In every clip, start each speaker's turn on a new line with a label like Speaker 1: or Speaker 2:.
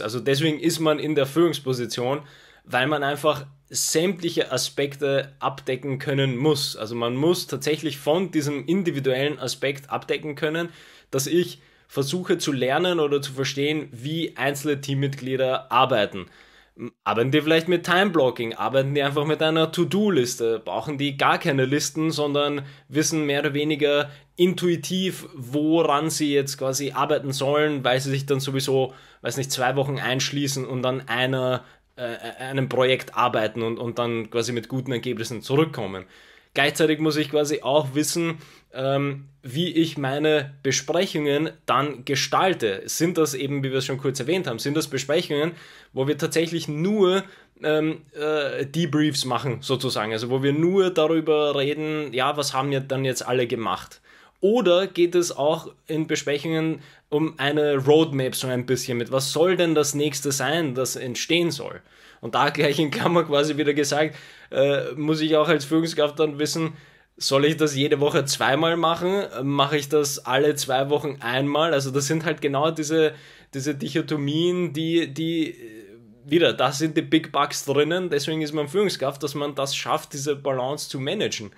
Speaker 1: Also deswegen ist man in der Führungsposition, weil man einfach sämtliche Aspekte abdecken können muss. Also man muss tatsächlich von diesem individuellen Aspekt abdecken können, dass ich versuche zu lernen oder zu verstehen, wie einzelne Teammitglieder arbeiten. Arbeiten die vielleicht mit Time-Blocking? Arbeiten die einfach mit einer To-Do-Liste? Brauchen die gar keine Listen, sondern wissen mehr oder weniger intuitiv, woran sie jetzt quasi arbeiten sollen, weil sie sich dann sowieso, weiß nicht, zwei Wochen einschließen und an einer, äh, äh, einem Projekt arbeiten und, und dann quasi mit guten Ergebnissen zurückkommen. Gleichzeitig muss ich quasi auch wissen, ähm, wie ich meine Besprechungen dann gestalte. Sind das eben, wie wir es schon kurz erwähnt haben, sind das Besprechungen, wo wir tatsächlich nur ähm, äh, Debriefs machen, sozusagen. Also wo wir nur darüber reden, ja, was haben ja dann jetzt alle gemacht. Oder geht es auch in Besprechungen um eine Roadmap so ein bisschen mit? Was soll denn das nächste sein, das entstehen soll? Und da gleich in Klammer quasi wieder gesagt, äh, muss ich auch als Führungskraft dann wissen, soll ich das jede Woche zweimal machen? Mache ich das alle zwei Wochen einmal? Also das sind halt genau diese, diese Dichotomien, die, die äh, wieder, da sind die Big Bucks drinnen, deswegen ist man Führungskraft, dass man das schafft, diese Balance zu managen.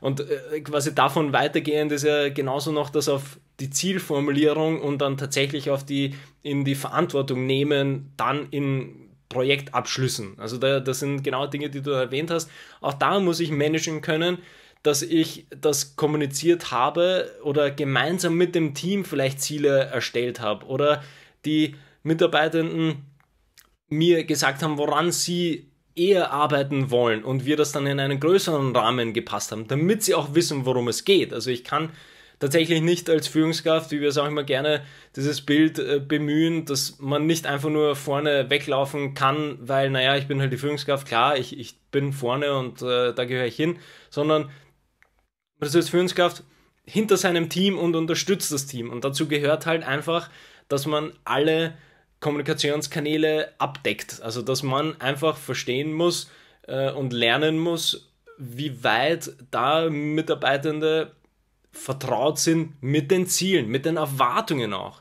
Speaker 1: Und äh, quasi davon weitergehend ist ja genauso noch das auf die Zielformulierung und dann tatsächlich auf die in die Verantwortung nehmen, dann in Projektabschlüssen. Also da, das sind genau Dinge, die du erwähnt hast. Auch da muss ich managen können, dass ich das kommuniziert habe oder gemeinsam mit dem Team vielleicht Ziele erstellt habe oder die Mitarbeitenden mir gesagt haben, woran sie eher arbeiten wollen und wir das dann in einen größeren Rahmen gepasst haben, damit sie auch wissen, worum es geht. Also ich kann tatsächlich nicht als Führungskraft, wie wir es auch immer gerne dieses Bild äh, bemühen, dass man nicht einfach nur vorne weglaufen kann, weil, naja, ich bin halt die Führungskraft, klar, ich, ich bin vorne und äh, da gehöre ich hin, sondern das ist Führungskraft hinter seinem Team und unterstützt das Team. Und dazu gehört halt einfach, dass man alle Kommunikationskanäle abdeckt. Also dass man einfach verstehen muss äh, und lernen muss, wie weit da Mitarbeitende vertraut sind mit den Zielen, mit den Erwartungen auch.